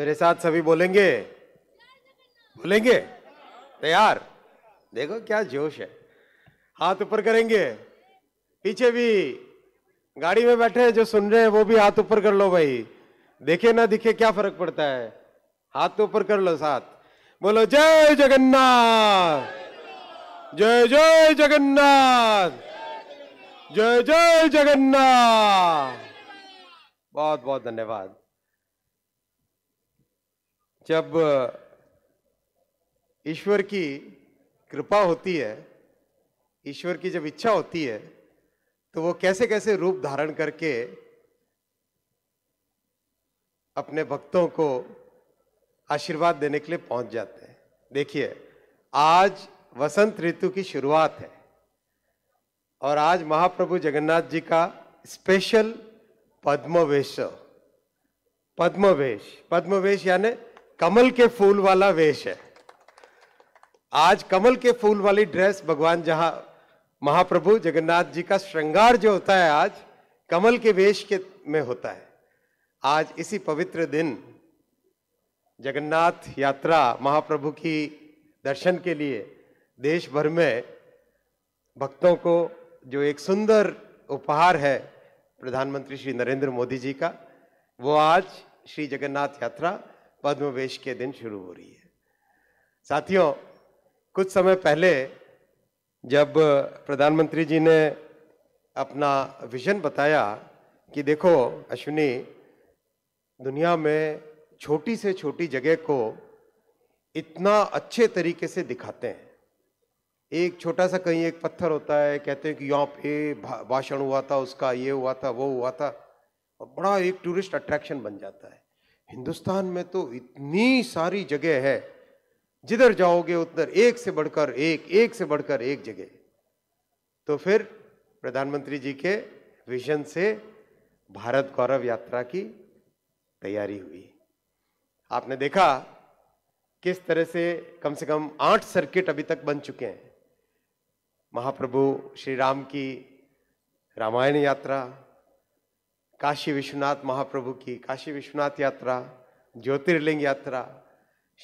मेरे साथ सभी बोलेंगे बोलेंगे तैयार देखो क्या जोश है हाथ ऊपर करेंगे पीछे भी गाड़ी में बैठे हैं जो सुन रहे हैं वो भी हाथ ऊपर कर लो भाई देखे ना दिखे क्या फर्क पड़ता है हाथ तो ऊपर कर लो साथ बोलो जय जगन्नाथ जय जय जगन्नाथ जय जय जगन्नाथ बहुत बहुत धन्यवाद जब ईश्वर की कृपा होती है ईश्वर की जब इच्छा होती है तो वो कैसे कैसे रूप धारण करके अपने भक्तों को आशीर्वाद देने के लिए पहुंच जाते हैं देखिए आज वसंत ऋतु की शुरुआत है और आज महाप्रभु जगन्नाथ जी का स्पेशल पद्मवेश पद्मवेश पद्मवेश यानी कमल के फूल वाला वेश है आज कमल के फूल वाली ड्रेस भगवान जहां महाप्रभु जगन्नाथ जी का श्रृंगार जो होता है आज कमल के वेश के में होता है आज इसी पवित्र दिन जगन्नाथ यात्रा महाप्रभु की दर्शन के लिए देश भर में भक्तों को जो एक सुंदर उपहार है प्रधानमंत्री श्री नरेंद्र मोदी जी का वो आज श्री जगन्नाथ यात्रा पद्मवेश के दिन शुरू हो रही है साथियों कुछ समय पहले जब प्रधानमंत्री जी ने अपना विजन बताया कि देखो अश्विनी दुनिया में छोटी से छोटी जगह को इतना अच्छे तरीके से दिखाते हैं एक छोटा सा कहीं एक पत्थर होता है कहते हैं कि यहाँ पे भाषण हुआ था उसका ये हुआ था वो हुआ था और बड़ा एक टूरिस्ट अट्रैक्शन बन जाता है हिंदुस्तान में तो इतनी सारी जगह है जिधर जाओगे उधर एक से बढ़कर एक एक से बढ़कर एक जगह तो फिर प्रधानमंत्री जी के विजन से भारत गौरव यात्रा की तैयारी हुई आपने देखा किस तरह से कम से कम आठ सर्किट अभी तक बन चुके हैं महाप्रभु श्री राम की रामायण यात्रा काशी विश्वनाथ महाप्रभु की काशी विश्वनाथ यात्रा ज्योतिर्लिंग यात्रा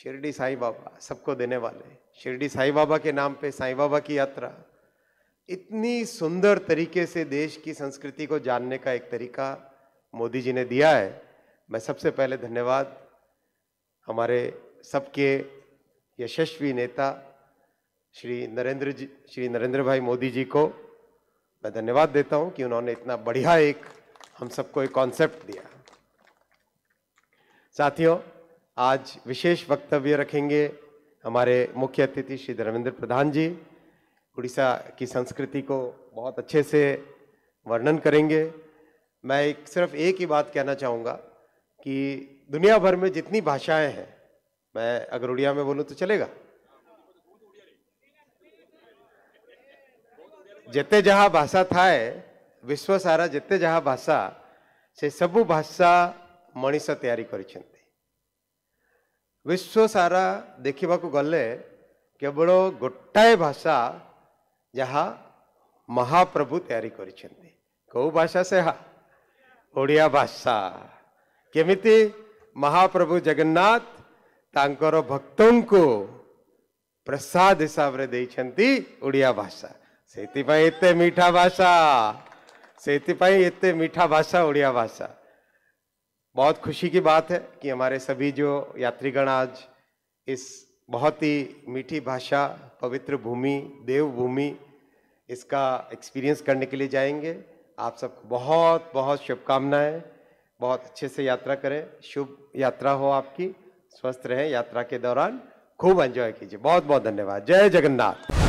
शिरडी साईं बाबा सबको देने वाले शिरडी साईं बाबा के नाम पे साईं बाबा की यात्रा इतनी सुंदर तरीके से देश की संस्कृति को जानने का एक तरीका मोदी जी ने दिया है मैं सबसे पहले धन्यवाद हमारे सबके यशस्वी नेता श्री नरेंद्र जी श्री नरेंद्र भाई मोदी जी को मैं धन्यवाद देता हूँ कि उन्होंने इतना बढ़िया एक हम सबको एक कॉन्सेप्ट दिया साथियों आज विशेष वक्तव्य रखेंगे हमारे मुख्य अतिथि श्री धर्मेंद्र प्रधान जी उड़ीसा की संस्कृति को बहुत अच्छे से वर्णन करेंगे मैं एक सिर्फ एक ही बात कहना चाहूँगा कि दुनिया भर में जितनी भाषाएं हैं मैं अगर उड़िया में बोलूँ तो चलेगा जिते जहाँ भाषा है, विश्व सारा जिते जहाँ भाषा से सब भाषा मनीष या विश्व सारा देखा गले केवल गोटाए भाषा जहा महाप्रभु तैयारी करो भाषा से हा ओडिया भाषा केमी महाप्रभु जगन्नाथ ताकर भक्त को प्रसाद हिसाब से ओडिया भाषा से मीठा भाषा से इतने मीठा भाषा उड़िया भाषा बहुत खुशी की बात है कि हमारे सभी जो यात्रीगण आज इस बहुत ही मीठी भाषा पवित्र भूमि देवभूमि इसका एक्सपीरियंस करने के लिए जाएंगे आप सबको बहुत बहुत शुभकामनाएं बहुत अच्छे से यात्रा करें शुभ यात्रा हो आपकी स्वस्थ रहें यात्रा के दौरान खूब एंजॉय कीजिए बहुत बहुत धन्यवाद जय जगन्नाथ